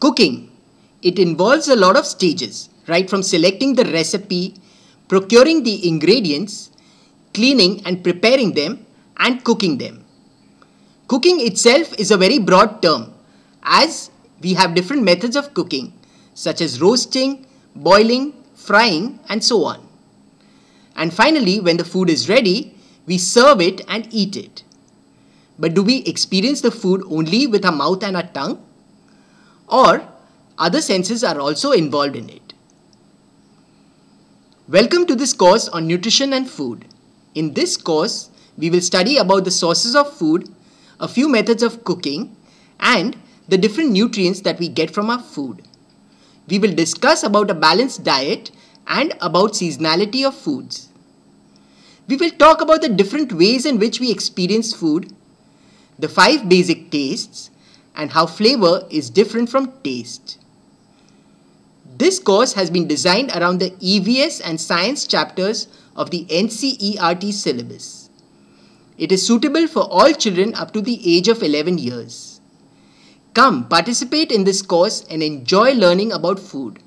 Cooking. It involves a lot of stages, right from selecting the recipe, procuring the ingredients, cleaning and preparing them, and cooking them. Cooking itself is a very broad term as we have different methods of cooking such as roasting, boiling, frying and so on. And finally, when the food is ready, we serve it and eat it. But do we experience the food only with our mouth and our tongue? or other senses are also involved in it. Welcome to this course on nutrition and food. In this course, we will study about the sources of food, a few methods of cooking, and the different nutrients that we get from our food. We will discuss about a balanced diet and about seasonality of foods. We will talk about the different ways in which we experience food, the five basic tastes, and how flavor is different from taste. This course has been designed around the EVS and science chapters of the NCERT syllabus. It is suitable for all children up to the age of 11 years. Come participate in this course and enjoy learning about food.